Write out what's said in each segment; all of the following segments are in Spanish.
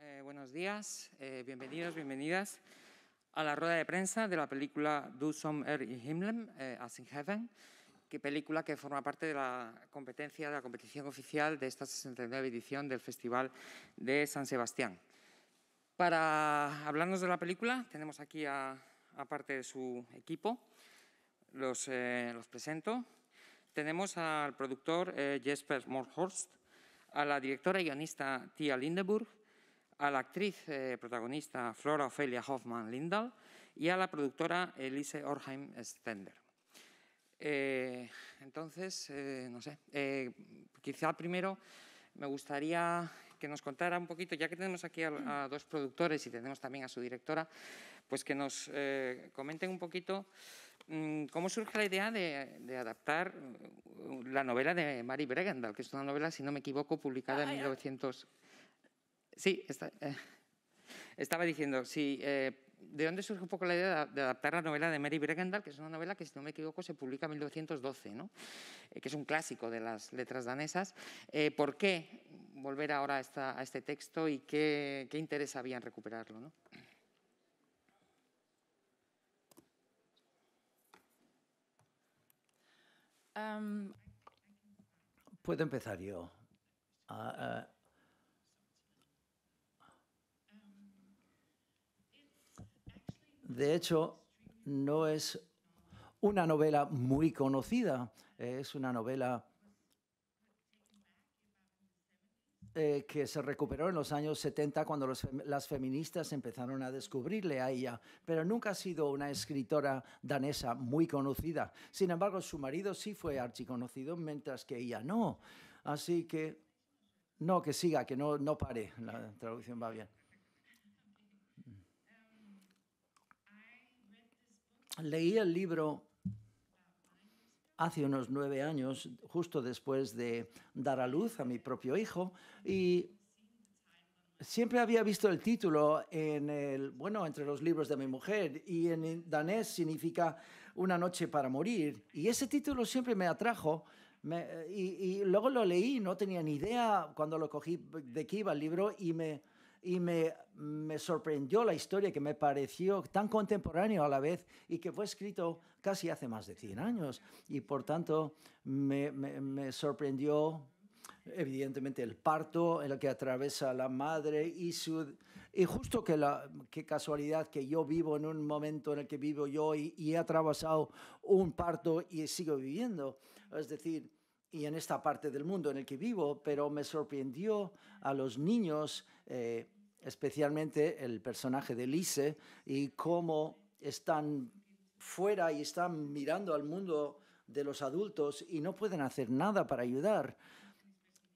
Eh, buenos días, eh, bienvenidos, bienvenidas a la rueda de prensa de la película Do Some Air in eh, As in Heaven, que película que forma parte de la competencia, de la competición oficial de esta 69 edición del Festival de San Sebastián. Para hablarnos de la película tenemos aquí a, parte de su equipo, los, los presento. Tenemos al productor Jesper Morhorst, a la directora y guionista Tia Lindeburg, a la actriz eh, protagonista Flora Ofelia Hoffman Lindahl y a la productora Elise Orheim Stender. Eh, entonces, eh, no sé, quizá primero me gustaría que nos contara un poquito, ya que tenemos aquí a, dos productores y tenemos también a su directora, pues que nos comenten un poquito mm, cómo surge la idea de, adaptar mm, la novela de Mary Bregendal, que es una novela, si no me equivoco, publicada en 1900. Ah, Sí, eh, estaba diciendo, sí, eh, ¿de dónde surge un poco la idea de adaptar la novela de Mary Bregendal, que es una novela que, si no me equivoco, se publica en 1912, eh, que es un clásico de las letras danesas? ¿Por qué volver ahora a, este texto y qué, interés había en recuperarlo? ¿no? Puedo empezar yo. Ah, ah, De hecho, no es una novela muy conocida, eh, es una novela eh, que se recuperó en los años 70 cuando las feministas empezaron a descubrirle a ella, pero nunca ha sido una escritora danesa muy conocida. Sin embargo, su marido sí fue archiconocido, mientras que ella no. Así que, no, que siga, que no, no pare, la traducción va bien. leí el libro hace unos nueve años, justo después de dar a luz a mi propio hijo, y siempre había visto el título en el, bueno, entre los libros de mi mujer, y en danés significa Una noche para morir, y ese título siempre me atrajo. y, y, luego lo leí, no tenía ni idea cuando lo cogí de qué iba el libro y me y me, me, sorprendió la historia que me pareció tan contemporáneo a la vez y que fue escrito casi hace más de 100 años. Y por tanto me, me, sorprendió evidentemente el parto en el que atraviesa la madre y su y justo que la qué casualidad que yo vivo en un momento en el que vivo yo y, y he atravesado un parto y sigo viviendo es decir y en esta parte del mundo en el que vivo, pero me sorprendió a los niños, eh, especialmente el personaje de Lise, y cómo están fuera y están mirando al mundo de los adultos y no pueden hacer nada para ayudar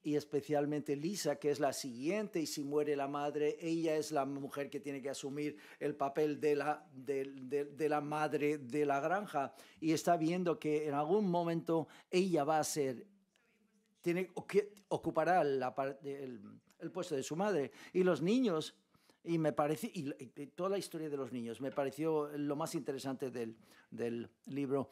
y especialmente Lisa, que es la siguiente, y si muere la madre, ella es la mujer que tiene que asumir el papel de la, de, la madre de la granja, y está viendo que en algún momento ella va a ser, tiene, ocupará la, el, puesto de su madre, y los niños y me parece y, toda la historia de los niños me pareció lo más interesante del, libro.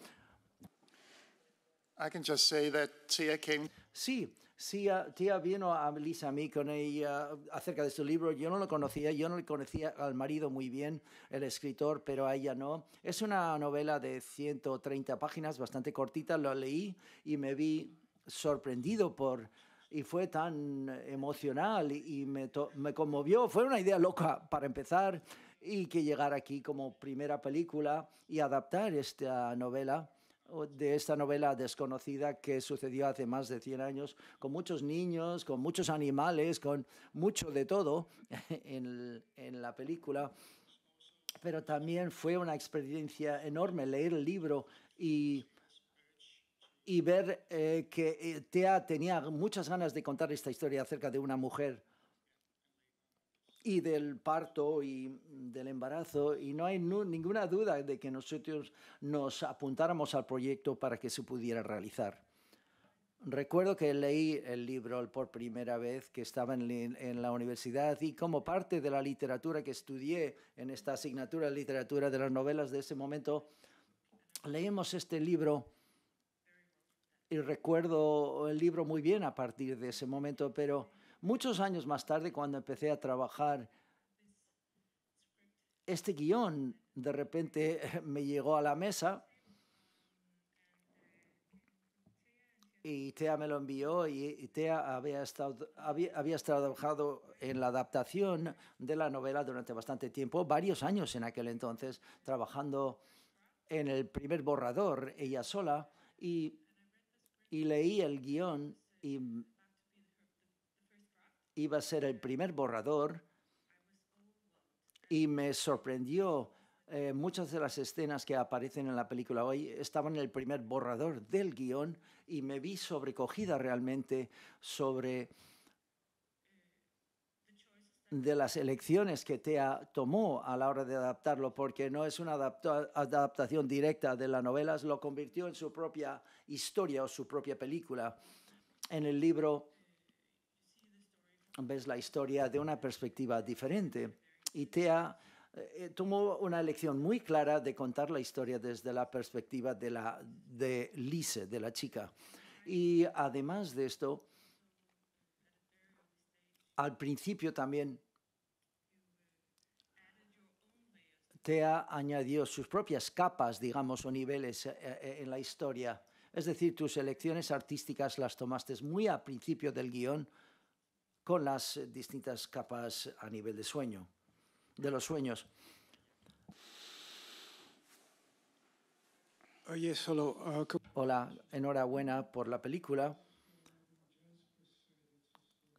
Sí, Sí, tía vino a Lisa a mí con ella acerca de su libro. Yo no lo conocía, yo no le conocía al marido muy bien, el escritor, pero a ella no. Es una novela de 130 páginas, bastante cortita. Lo leí y me vi sorprendido por. Y fue tan emocional y me, me conmovió. Fue una idea loca para empezar y que llegar aquí como primera película y adaptar esta novela de esta novela desconocida que sucedió hace más de 100 años, con muchos niños, con muchos animales, con mucho de todo en, la película. Pero también fue una experiencia enorme leer el libro y y ver eh, que eh, Tea tenía muchas ganas de contar esta historia acerca de una mujer y del parto y del embarazo y no hay ninguna duda de que nosotros nos apuntáramos al proyecto para que se pudiera realizar. Recuerdo que leí el libro por primera vez que estaba en, en, la universidad y como parte de la literatura que estudié en esta asignatura, literatura de las novelas de ese momento, leímos este libro y recuerdo el libro muy bien a partir de ese momento, pero Muchos años más tarde, cuando empecé a trabajar este guión, de repente me llegó a la mesa y Tea me lo envió y Tea había, estado, había, trabajado en la adaptación de la novela durante bastante tiempo, varios años en aquel entonces, trabajando en el primer borrador ella sola y, y leí el guión y iba a ser el primer borrador y me sorprendió. Eh, muchas de las escenas que aparecen en la película hoy estaban en el primer borrador del guión y me vi sobrecogida realmente sobre de las elecciones que TEA tomó a la hora de adaptarlo, porque no es una adaptación directa de las novelas, lo convirtió en su propia historia o su propia película. En el libro ves la historia de una perspectiva diferente. Y Tea eh, eh, tomó una elección muy clara de contar la historia desde la perspectiva de, la, de Lise, de la chica. Y además de esto, al principio también Tea añadió sus propias capas, digamos, o niveles eh, en la historia. Es decir, tus elecciones artísticas las tomaste muy al principio del guión con las distintas capas a nivel de sueño, de los sueños. Oye, solo. Ah, Hola, enhorabuena por la película.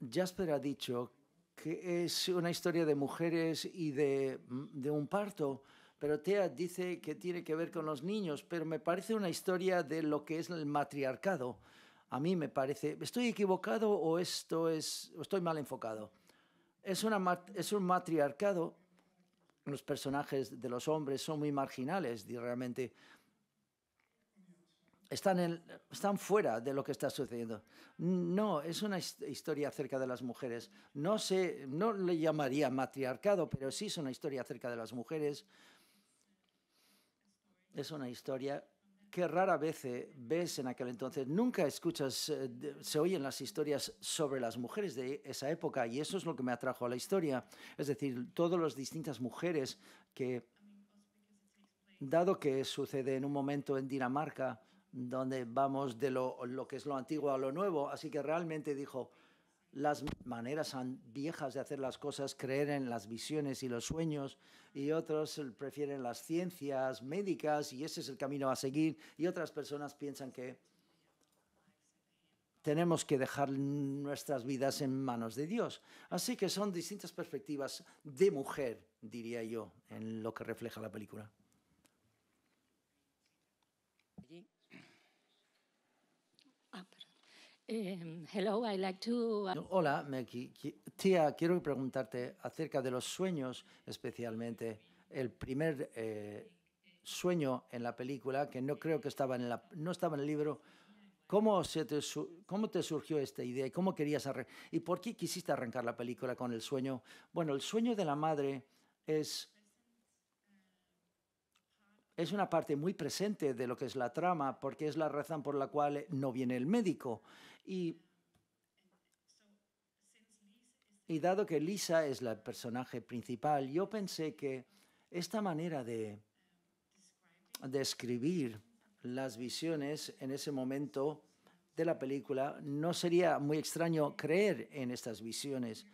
Jasper ha dicho que es una historia de mujeres y de, de un parto, pero Thea dice que tiene que ver con los niños, pero me parece una historia de lo que es el matriarcado a mí me parece, ¿estoy equivocado o esto es, estoy mal enfocado? Es, una, es un matriarcado, los personajes de los hombres son muy marginales y realmente están, están fuera de lo que está sucediendo. No, es una historia acerca de las mujeres. No, sé, no le llamaría matriarcado, pero sí es una historia acerca de las mujeres. Es una historia que rara vez eh, ves en aquel entonces. Nunca escuchas, eh, se oyen las historias sobre las mujeres de esa época y eso es lo que me atrajo a la historia. Es decir, todas las distintas mujeres que, dado que sucede en un momento en Dinamarca, donde vamos de lo, lo que es lo antiguo a lo nuevo, así que realmente dijo, las maneras viejas de hacer las cosas, creer en las visiones y los sueños, y otros eh, prefieren las ciencias médicas y ese es el camino a seguir, y otras personas piensan que tenemos que dejar nuestras vidas en manos de Dios. Así que son distintas perspectivas de mujer, diría yo, en lo que refleja la película. Em, uh, hola, me, tía, quiero preguntarte acerca de los sueños, especialmente el primer eh, sueño en la película, que no creo que estaba en la, no estaba en el libro. ¿Cómo, se te, ¿Cómo te surgió esta idea y cómo querías y por qué quisiste arrancar la película con el sueño? Bueno, el sueño de la madre es, es una parte muy presente de lo que es la trama, porque es la razón por la cual no viene el médico. Y, dado que Lisa es la personaje principal, yo pensé que esta manera de describir las visiones en ese momento de la película, no sería muy extraño creer en estas visiones.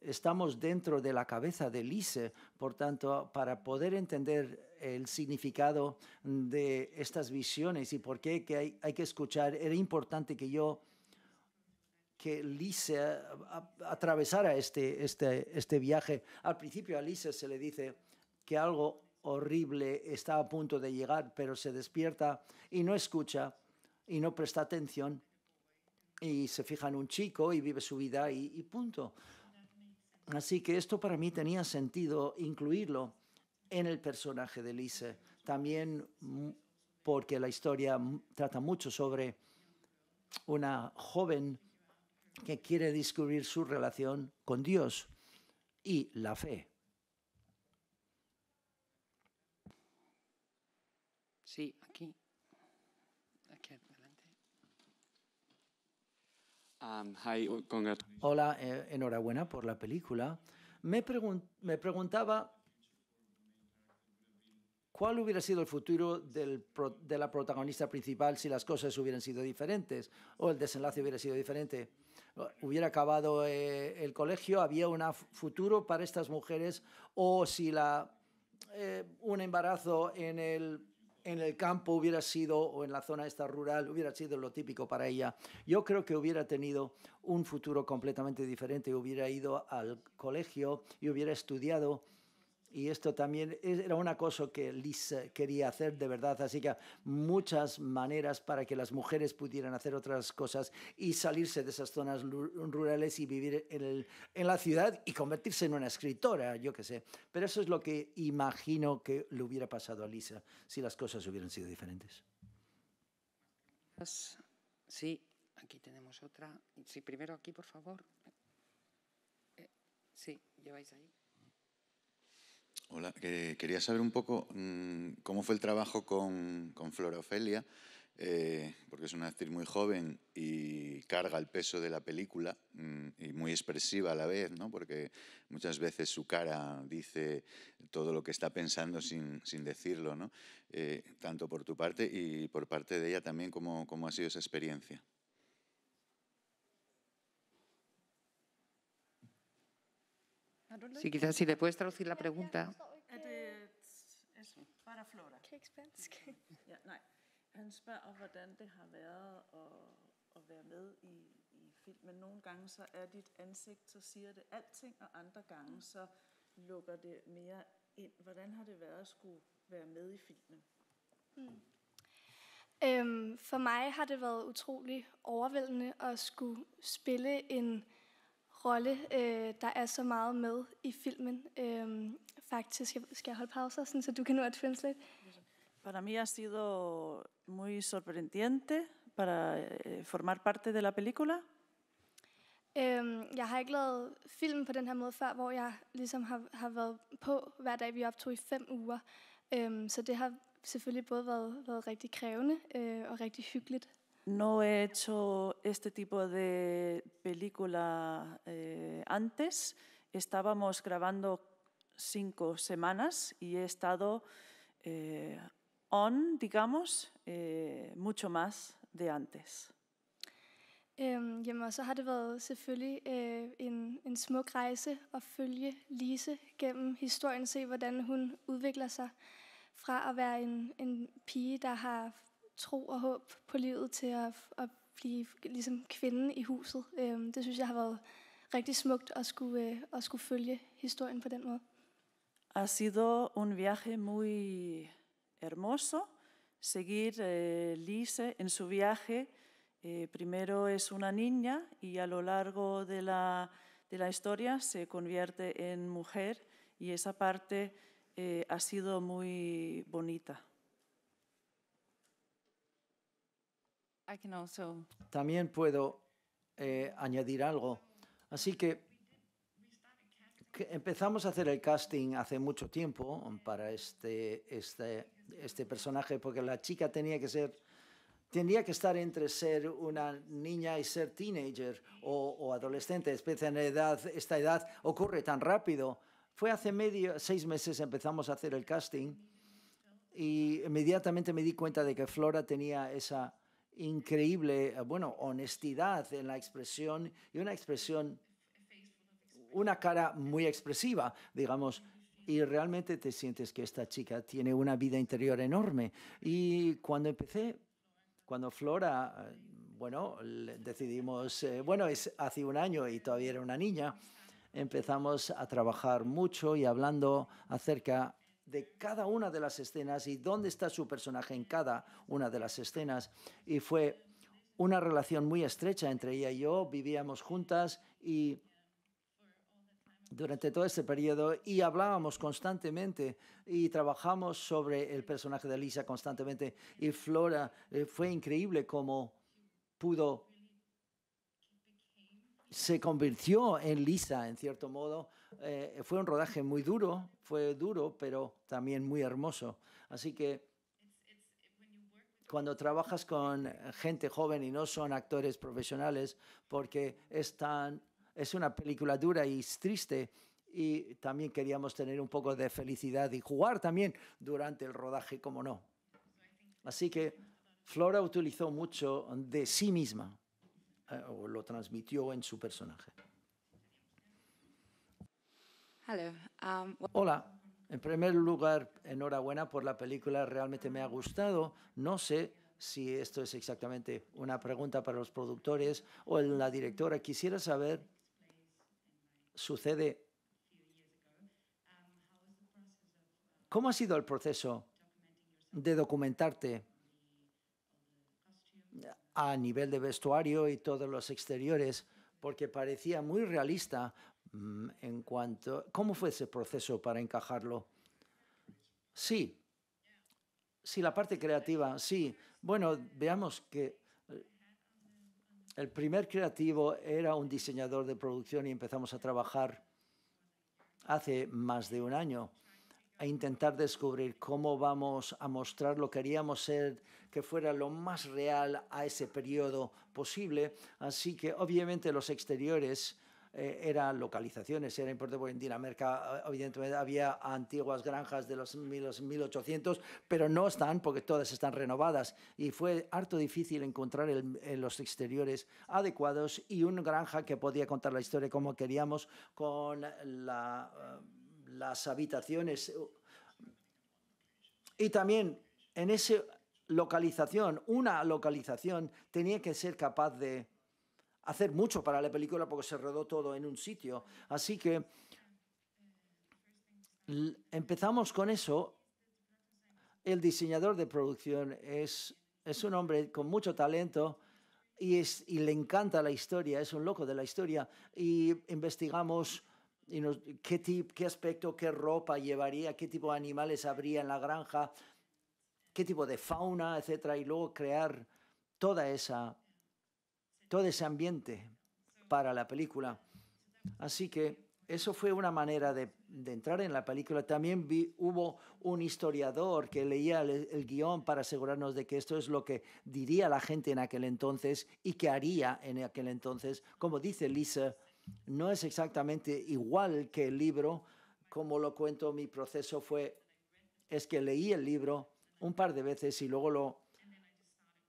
Estamos dentro de la cabeza de Lise, por tanto, para poder entender el significado de estas visiones y por qué que hay que escuchar, era importante que yo que Lise atravesara este, este, este viaje. Al principio a Lise se le dice que algo horrible está a punto de llegar, pero se despierta y no escucha y no presta atención y se fija en un chico y vive su vida y, y punto. Así que esto para mí tenía sentido incluirlo en el personaje de Lise. También porque la historia trata mucho sobre una joven que quiere descubrir su relación con Dios y la fe. Sí, aquí. Aquí adelante. Um, Hola, eh, enhorabuena por la película. Me, preguntaba ¿Cuál hubiera sido el futuro de la protagonista principal si las cosas hubieran sido diferentes o el desenlace hubiera sido diferente? hubiera acabado eh, el colegio, había un futuro para estas mujeres, o si eh, un embarazo en el, campo hubiera sido, o en la zona esta rural, hubiera sido lo típico para ella. Yo creo que hubiera tenido un futuro completamente diferente, hubiera ido al colegio y hubiera estudiado y esto también era una cosa que Lisa quería hacer de verdad, así que muchas maneras para que las mujeres pudieran hacer otras cosas y salirse de esas zonas rurales y vivir en, la ciudad y convertirse en una escritora, yo qué sé. Pero eso es lo que imagino que le hubiera pasado a Lisa si las cosas hubieran sido diferentes. Sí, aquí tenemos otra. Sí, primero aquí, por favor. Eh, sí, lleváis ahí. Hola, quería saber un poco mm, cómo fue el trabajo con, con Flora Ofelia, eh, porque es una actriz muy joven y carga el peso de la película mm, y muy expresiva a la vez, ¿no? porque muchas veces su cara dice todo lo que está pensando sin, decirlo, ¿no? Eh, tanto por tu parte y por parte de ella también, cómo, cómo ha sido esa experiencia. Si quizás si le puedes traducir la pregunta. Øh, altså, bare der flår dig. Kan ikke spansk. Mm. ja, nej. Han spørger om, hvordan det har været at, at være med i, i film. Men nogle gange så er dit ansigt, så siger det alting, og andre gange mm. så lukker det mere ind. Hvordan har det været at skulle være med i filmen? Mm. Øhm, for mig har det været utrolig overvældende at skulle spille en rolle, øh, der er så meget med i filmen. Øhm, faktisk, jeg, skal jeg holde pauser, sådan, så du kan nå at translate? mig har det sido muy sorprendente para eh, formar parte de la película. Øhm, jeg har ikke lavet film på den her måde før, hvor jeg ligesom har, har været på hver dag. Vi optog i fem uger, øhm, så det har selvfølgelig både været, været rigtig krævende øh, og rigtig hyggeligt. No he hecho este tipo de película eh, antes. Estábamos grabando cinco semanas y he estado eh, on, digamos, eh, mucho más de antes. Øhm, em, jamen, og så har det været selvfølgelig øh, en, en smuk rejse at følge Lise gennem historien, se hvordan hun udvikler sig fra at være en, en pige, der har tro og håb på livet til at, at blive ligesom kvinden i huset. Øhm, det synes jeg har været rigtig smukt at skulle, øh, at skulle følge historien på den måde. Ha sido un viaje muy hermoso seguir eh, Lise en su viaje. Eh, primero es una niña y a lo largo de la, de la historia se convierte en mujer y esa parte eh, ha sido muy bonita. También puedo eh, añadir algo. Así que, empezamos a hacer el casting hace mucho tiempo para este, este, este personaje, porque la chica tenía que ser tenía que estar entre ser una niña y ser teenager o, adolescente, especialmente en edad, esta edad ocurre tan rápido. Fue hace medio, seis meses empezamos a hacer el casting y inmediatamente me di cuenta de que Flora tenía esa increíble, eh, bueno, honestidad en la expresión y una expresión, una cara muy expresiva, digamos, y realmente te sientes que esta chica tiene una vida interior enorme. Y cuando empecé, cuando Flora, eh, bueno, decidimos, eh, bueno, es hace un año y todavía era una niña, empezamos a trabajar mucho y hablando acerca de cada una de las escenas y dónde está su personaje en cada una de las escenas. Y fue una relación muy estrecha entre ella y yo, vivíamos juntas y durante todo este periodo y hablábamos constantemente y trabajamos sobre el personaje de Lisa constantemente y Flora eh, fue increíble cómo pudo se convirtió en Lisa en cierto modo eh, fue un rodaje muy duro fue duro, pero también muy hermoso. Así que cuando trabajas con gente joven y no son actores profesionales, porque es, es una película dura y triste, y también queríamos tener un poco de felicidad y jugar también durante el rodaje, como no. Así que Flora utilizó mucho de sí misma, eh, o lo transmitió en su personaje. Um, Hola. En primer lugar, enhorabuena por la película, realmente me ha gustado. No sé si esto es exactamente una pregunta para los productores o la directora. Quisiera saber, sucede, ¿cómo ha sido el proceso de documentarte a nivel de vestuario y todos los exteriores? Porque parecía muy realista, Mm, en cuanto... ¿Cómo fue ese proceso para encajarlo? Sí, sí, la parte creativa, sí. Bueno, veamos que eh, el primer creativo era un diseñador de producción y empezamos a trabajar hace más de un año a intentar descubrir cómo vamos a mostrar lo que queríamos ser, que fuera lo más real a ese periodo posible. Así que obviamente los exteriores eh, eran localizaciones, era importante porque en Dinamarca eh, evidentemente había antiguas granjas de los 1800, pero no están porque todas están renovadas y fue harto difícil encontrar en eh, los exteriores adecuados y una granja que podía contar la historia como queríamos con las habitaciones. Y también en esa localización, una localización tenía que ser capaz de hacer mucho para la película porque se rodó todo en un sitio. Así que empezamos con eso. El diseñador de producción es, es un hombre con mucho talento y, es, le encanta la historia, es un loco de la historia. Y investigamos qué, qué aspecto, qué ropa llevaría, qué tipo de animales habría en la granja, qué tipo de fauna, etc. Y luego crear toda esa todo ese ambiente para la película. Así que eso fue una manera de, entrar en la película. También vi, hubo un historiador que leía el, el, guión para asegurarnos de que esto es lo que diría la gente en aquel entonces y que haría en aquel entonces. Como dice Lisa, no es exactamente igual que el libro. Como lo cuento, mi proceso fue, es que leí el libro un par de veces y luego lo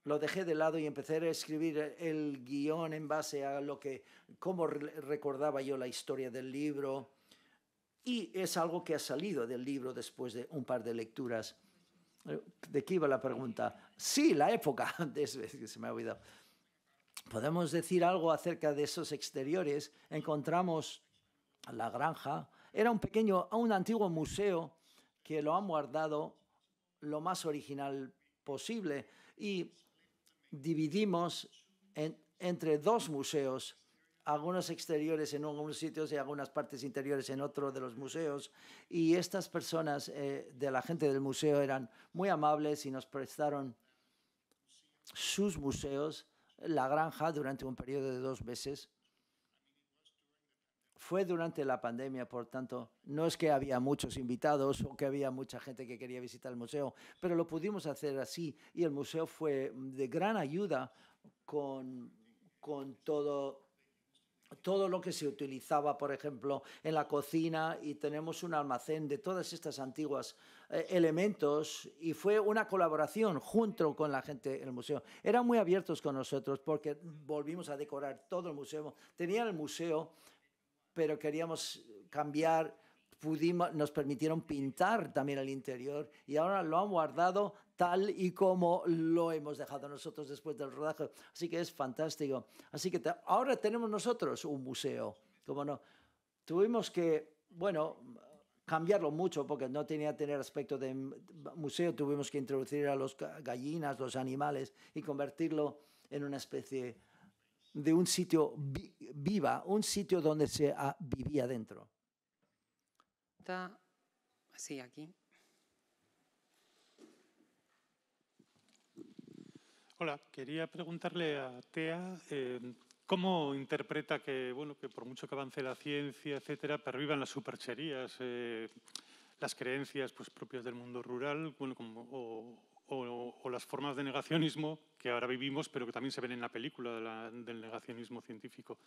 lo dejé de lado y empecé a escribir el guión en base a lo que, cómo recordaba yo la historia del libro. Y es algo que ha salido del libro después de un par de lecturas. ¿De qué iba la pregunta? Sí, la época, se me ha olvidado. Podemos decir algo acerca de esos exteriores. Encontramos la granja. Era un pequeño, un antiguo museo que lo han guardado lo más original posible. Y dividimos entre dos museos, algunos exteriores en algunos sitios y algunas partes interiores en otro de los museos. Y estas personas eh, de la gente del museo eran muy amables y nos prestaron sus museos, la granja, durante un periodo de dos meses fue durante la pandemia, por tanto, no es que había muchos invitados o que había mucha gente que quería visitar el museo, pero lo pudimos hacer así y el museo fue de gran ayuda con, con todo todo lo que se utilizaba, por ejemplo, en la cocina y tenemos un almacén de todas estas antiguas eh, elementos y fue una colaboración junto con la gente del museo. Eran muy abiertos con nosotros porque volvimos a decorar todo el museo. Tenían el museo pero queríamos cambiar. Pudimos, nos permitieron pintar también el interior y ahora lo han guardado tal y como lo hemos dejado nosotros después del rodaje. Así que es fantástico. Así que ahora tenemos nosotros un museo, como no. Tuvimos que, bueno, cambiarlo mucho porque no tenía tener aspecto de museo. Tuvimos que introducir a las gallinas, los animales y convertirlo en una especie de un sitio viva, un sitio donde se ah, vivía dentro. Está así aquí. Hola, quería preguntarle a Tea eh, cómo interpreta que, bueno, que por mucho que avance la ciencia, etcétera, pervivan las supercherías, eh, las creencias pues, propias del mundo rural, bueno, como, o, o, las formas de negacionismo que ahora vivimos, pero que también se ven en la película del negacionismo científico.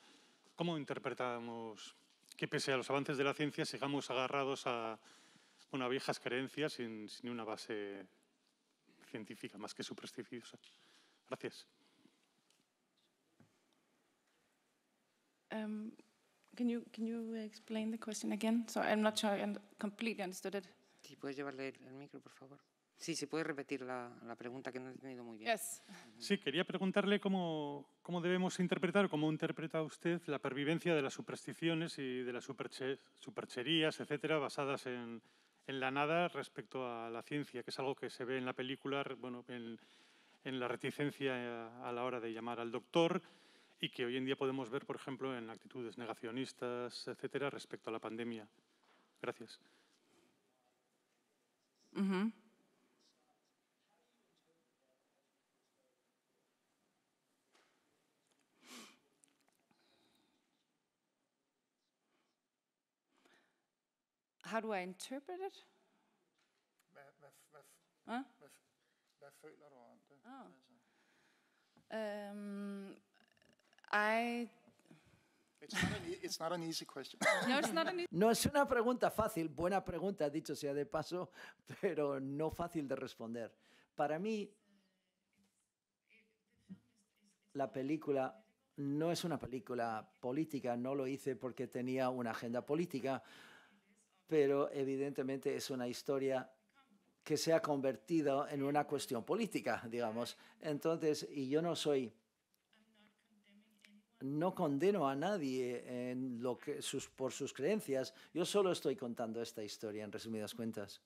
¿Cómo interpretamos que pese a los avances de la ciencia sigamos agarrados a, una a viejas creencias sin, una base científica más que supersticiosa? Gracias. Um, can you can you explain the question again? So I'm not sure I Si puedes llevarle el micro, por favor. Sí, se puede repetir la, pregunta que no he entendido muy bien. Sí, quería preguntarle cómo, debemos interpretar, cómo interpreta usted la pervivencia de las supersticiones y de las supercherías, etcétera, basadas en, la nada respecto a la ciencia, que es algo que se ve en la película, bueno, en, la reticencia a la hora de llamar al doctor y que hoy en día podemos ver, por ejemplo, en actitudes negacionistas, etcétera, respecto a la pandemia. Gracias. No, no es una pregunta fácil, buena pregunta, dicho sea de paso, pero no fácil de responder. Para mí, la película no es una película política, no lo hice porque tenía una agenda política, pero evidentemente es una historia que se ha convertido en una cuestión política, digamos. Entonces, y yo no soy, no condeno a nadie en lo que, sus, por sus creencias, yo solo estoy contando esta historia en resumidas cuentas.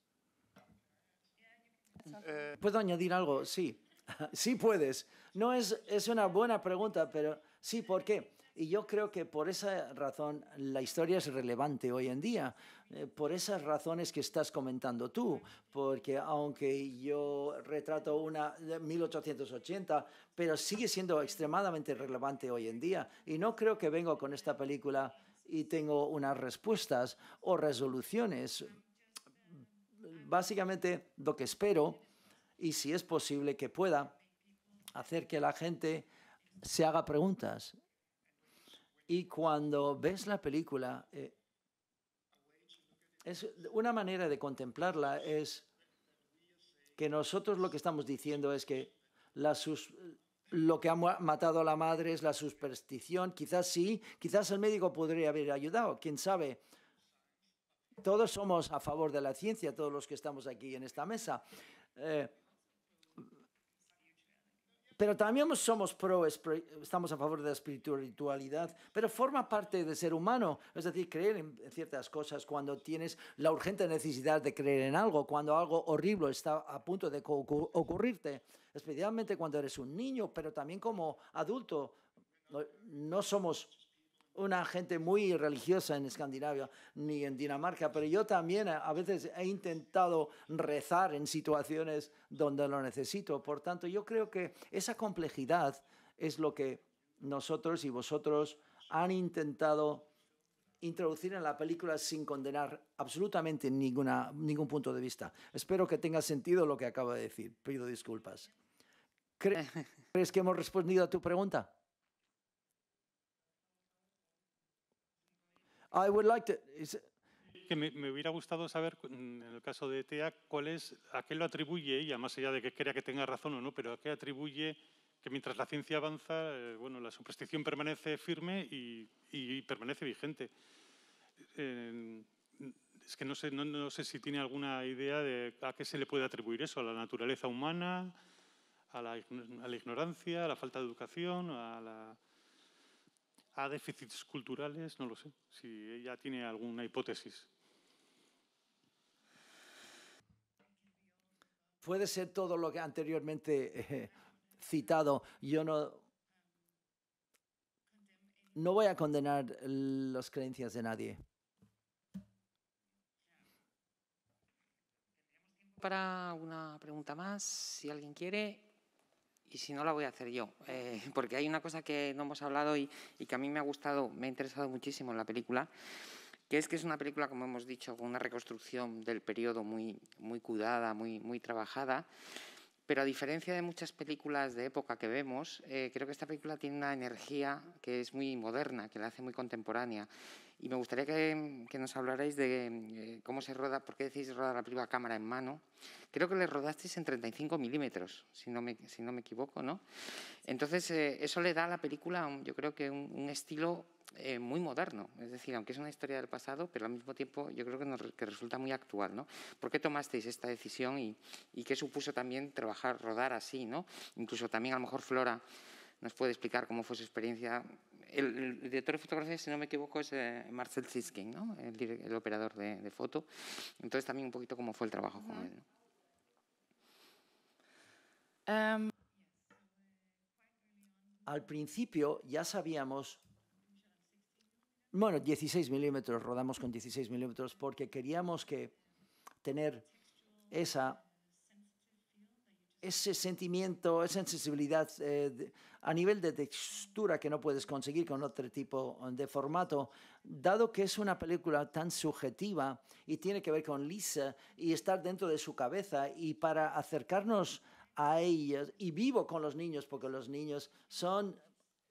Eh, ¿Puedo añadir algo? Sí, sí puedes. No es, es una buena pregunta, pero sí, ¿por qué? Y yo creo que por esa razón la historia es relevante hoy en día, eh, por esas razones que estás comentando tú, porque aunque yo retrato una de 1880, pero sigue siendo extremadamente relevante hoy en día. Y no creo que vengo con esta película y tengo unas respuestas o resoluciones. Básicamente lo que espero, y si es posible que pueda, hacer que la gente se haga preguntas y cuando ves la película, eh, es una manera de contemplarla es que nosotros lo que estamos diciendo es que lo que ha matado a la madre es la superstición. Quizás sí, quizás el médico podría haber ayudado, quién sabe. Todos somos a favor de la ciencia, todos los que estamos aquí en esta mesa. Eh, pero también somos pro, estamos a favor de la espiritualidad, pero forma parte del ser humano, es decir, creer en ciertas cosas cuando tienes la urgente necesidad de creer en algo, cuando algo horrible está a punto de ocurrirte, especialmente cuando eres un niño, pero también como adulto, no somos una gente muy religiosa en Escandinavia ni en Dinamarca, pero yo también a veces he intentado rezar en situaciones donde lo necesito. Por tanto, yo creo que esa complejidad es lo que nosotros y vosotros han intentado introducir en la película sin condenar absolutamente ninguna, ningún punto de vista. Espero que tenga sentido lo que acabo de decir. Pido disculpas. ¿Crees que hemos respondido a tu pregunta? me, hubiera gustado saber, mm, en el caso de TEA, a qué lo atribuye ella, más allá de que crea que tenga razón o no, pero a qué atribuye que mientras la ciencia avanza, eh, bueno, la superstición permanece firme y, permanece vigente. es que no sé, no, sé si tiene alguna idea de a qué se le puede atribuir eso, a la naturaleza humana, a la ignorancia, a la falta de educación, a la a déficits culturales, no lo sé, si ella tiene alguna hipótesis. Puede ser todo lo que anteriormente he eh, citado. Yo no, no voy a condenar las creencias de nadie. Para una pregunta más, si alguien quiere y si no la voy a hacer yo, eh, porque hay una cosa que no hemos hablado y, y, que a mí me ha gustado, me ha interesado muchísimo en la película, que es que es una película, como hemos dicho, con una reconstrucción del periodo muy, muy cuidada, muy, muy trabajada, pero a diferencia de muchas películas de época que vemos, eh, creo que esta película tiene una energía que es muy moderna, que la hace muy contemporánea. Y me gustaría que, nos hablarais de eh, cómo se roda, por qué decís rodar la primera cámara en mano. Creo que le rodasteis en 35 milímetros, si no me, si no me equivoco, ¿no? Entonces, eh, eso le da a la película, yo creo que un, estilo eh, muy moderno. Es decir, aunque es una historia del pasado, pero al mismo tiempo yo creo que, resulta muy actual, ¿no? ¿Por qué tomasteis esta decisión y, y qué supuso también trabajar, rodar así, ¿no? Incluso también a lo mejor Flora nos puede explicar cómo fue su experiencia el, director de fotografía, si no me equivoco, es eh, Marcel Siskin, ¿no? el, operador de, foto. Entonces también un poquito cómo fue el trabajo con él. Em, al principio ya sabíamos, bueno, 16 milímetros, rodamos con 16 milímetros porque queríamos que tener esa ese sentimiento, esa sensibilidad eh, a nivel de textura que no puedes conseguir con otro tipo eh, de formato, dado que es una película tan subjetiva y tiene que ver con Lisa y estar dentro de su cabeza y para acercarnos a ella y vivo con los niños porque los niños son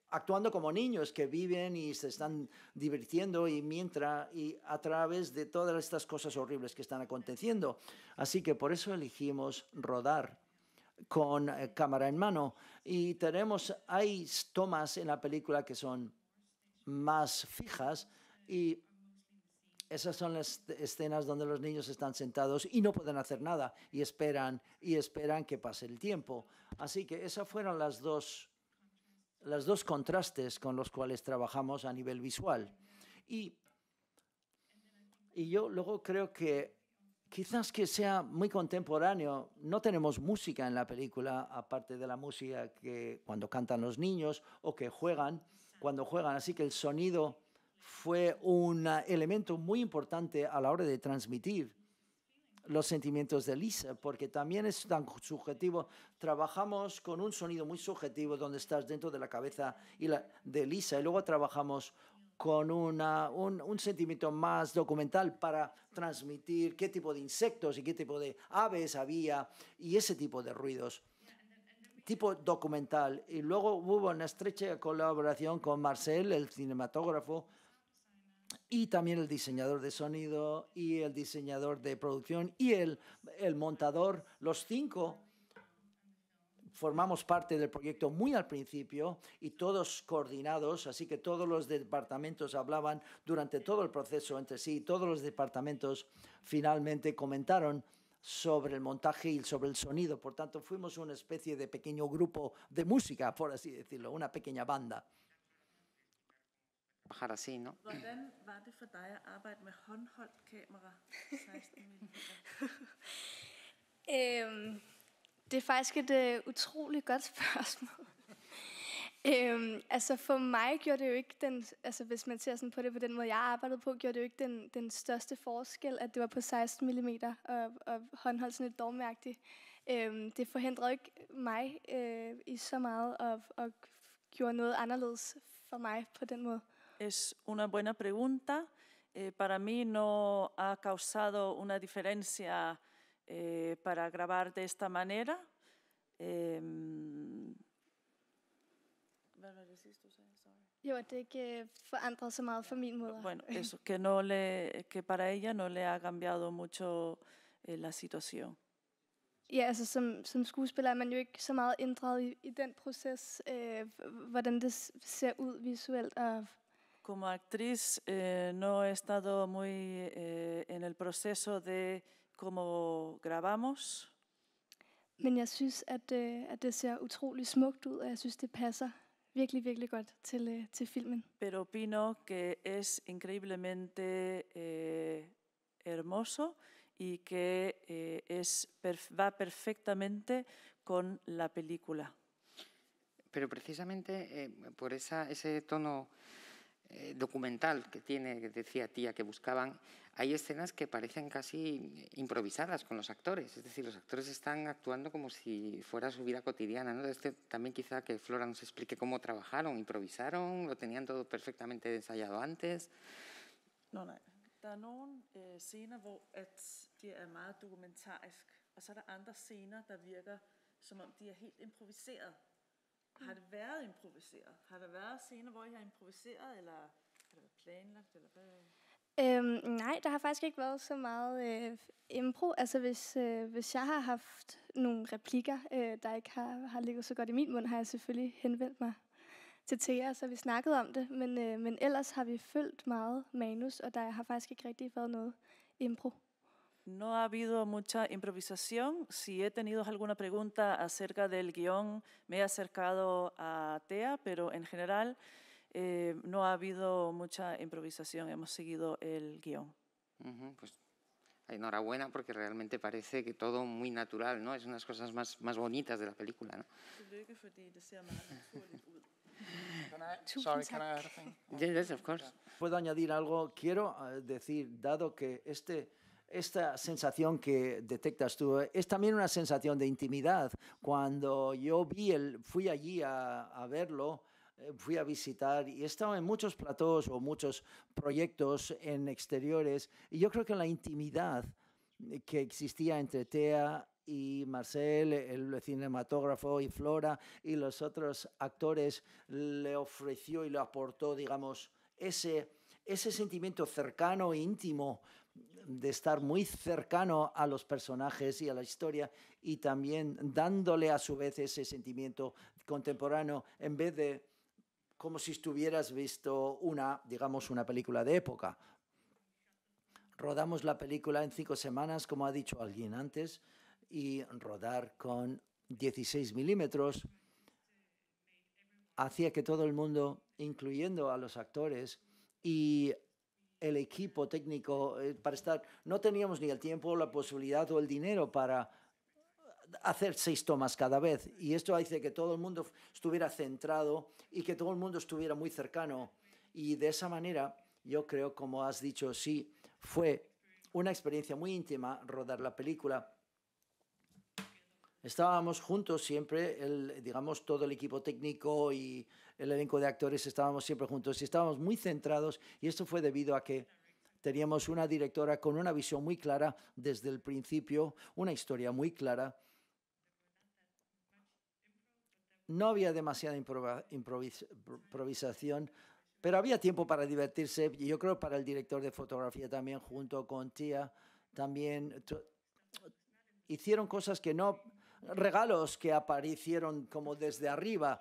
actuando como niños que viven y se están divirtiendo y mientras y a través de todas estas cosas horribles que están aconteciendo. Así que por eso elegimos rodar con eh, cámara en mano. Y tenemos, hay tomas en la película que son más fijas y esas son las escenas donde los niños están sentados y no pueden hacer nada y esperan y esperan que pase el tiempo. Así que esas fueron las dos las dos contrastes con los cuales trabajamos a nivel visual. Y, y yo luego creo que quizás que sea muy contemporáneo, no tenemos música en la película, aparte de la música que cuando cantan los niños o que juegan, cuando juegan, así que el sonido fue un elemento muy importante a la hora de transmitir los sentimientos de Lisa, porque también es tan subjetivo. Trabajamos con un sonido muy subjetivo donde estás dentro de la cabeza y de Lisa y luego trabajamos con un, sentimiento más documental para transmitir qué tipo de insectos y qué tipo de aves había y ese tipo de ruidos, tipo documental. Y luego hubo una estrecha colaboración con Marcel, el cinematógrafo, y también el diseñador de sonido y el diseñador de producción y el, el montador, los cinco formamos parte del proyecto muy al principio y todos coordinados, así que todos los departamentos hablaban durante todo el proceso entre sí, todos los departamentos finalmente comentaron sobre el montaje y sobre el sonido. Por tanto, fuimos una especie de pequeño grupo de música, por así decirlo, una pequeña banda. Bajar así, ¿no? Det er faktisk et uh, utroligt godt spørgsmål. øhm, altså for mig gjorde det jo ikke den, altså hvis man ser sådan på det på den måde, jeg arbejdede på, gjorde det jo ikke den, den største forskel, at det var på 16 mm og, og håndholdt sådan lidt dogmagtigt. Øhm, det forhindrede ikke mig øh, i så meget og, og gjorde noget anderledes for mig på den måde. Es una buena pregunta. Eh, para mí no ha causado una diferencia eh, para grabar de esta manera. Eh, Yo wollte que veranderse mal für Mutter. Bueno, eso, que, no le, que para ella no le ha cambiado mucho eh, la situación. Ja, altså som, som skuespiller er man jo ikke så meget inddraget i, i den proces, øh, hvordan det ser ud visuelt. Og Como actriz eh, no he estado muy eh, en el proceso de como grabamos. Pero opino que es increíblemente eh, hermoso y que eh, es, va perfectamente con la película. Pero precisamente eh, por esa, ese tono documental que tiene, que decía tía, que buscaban, hay escenas que parecen casi improvisadas con los actores, es decir, los actores están actuando como si fuera su vida cotidiana. ¿no? Este, también quizá que Flora nos explique cómo trabajaron, improvisaron, lo tenían todo perfectamente ensayado antes. No, no. Der er nogle øh, scener, hvor at det er meget dokumentarisk, og så er der andre scener, der virker som om de er helt improviseret. Har det været improviseret? Har der været scener, hvor I har improviseret, eller har planlagt? Eller hvad? Øhm, nej, der har faktisk ikke været så meget øh, impro. Altså hvis, øh, hvis jeg har haft nogle replikker, øh, der ikke har, har ligget så godt i min mund, har jeg selvfølgelig henvendt mig til Thea, så vi snakkede om det. Men, øh, men ellers har vi følt meget manus, og der har faktisk ikke rigtig været noget impro. No ha habido mucha improvisación. Si he tenido alguna pregunta acerca del guión, me he acercado a Tea, pero en general Eh, no ha habido mucha improvisación, hemos seguido el guión. Pues, enhorabuena porque realmente parece que todo muy natural, ¿no? Es unas cosas más, más bonitas de la película, ¿no? Puedo añadir algo. Quiero eh, decir, dado que este esta sensación que detectas tú eh, es también una sensación de intimidad. Cuando yo vi el, fui allí a, a verlo, eh, fui a visitar y he estado en muchos platós o muchos proyectos en exteriores y yo creo que la intimidad que existía entre Tea y Marcel, el cinematógrafo y Flora y los otros actores le ofreció y le aportó, digamos, ese, ese sentimiento cercano e íntimo de estar muy cercano a los personajes y a la historia y también dándole a su vez ese sentimiento contemporáneo en vez de como si estuvieras visto una, digamos, una película de época. Rodamos la película en cinco semanas, como ha dicho alguien antes, y rodar con 16 milímetros hacía que todo el mundo, incluyendo a los actores y el equipo técnico, eh, para estar, no teníamos ni el tiempo, la posibilidad o el dinero para hacer seis tomas cada vez y esto hace que todo el mundo estuviera centrado y que todo el mundo estuviera muy cercano y de esa manera yo creo como has dicho sí fue una experiencia muy íntima rodar la película estábamos juntos siempre digamos todo el equipo técnico y el elenco de actores estábamos siempre juntos y estábamos muy centrados y esto fue debido a que teníamos una directora con una visión muy clara desde el principio, una historia muy clara no había demasiada improvisación, pero había tiempo para divertirse. Y yo creo para el director de fotografía también, junto con Tía, también hicieron cosas que no, regalos que aparecieron como desde arriba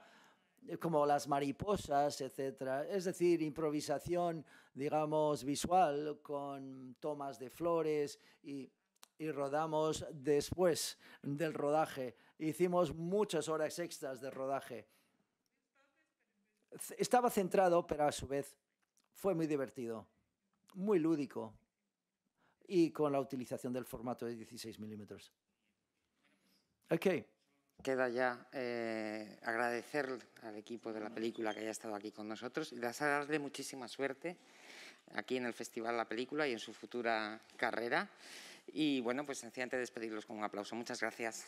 eh, como las mariposas, etcétera. Es decir, improvisación, digamos, visual con tomas de flores y y rodamos después del rodaje. Hicimos muchas horas extras de rodaje. Estaba centrado, pero a su vez fue muy divertido, muy lúdico y con la utilización del formato de 16 milímetros. Ok. Queda ya eh, agradecer al equipo de la película que haya estado aquí con nosotros y darle muchísima suerte aquí en el Festival de la Película y en su futura carrera. Y bueno, pues sencillamente despedirlos con un aplauso. Muchas gracias.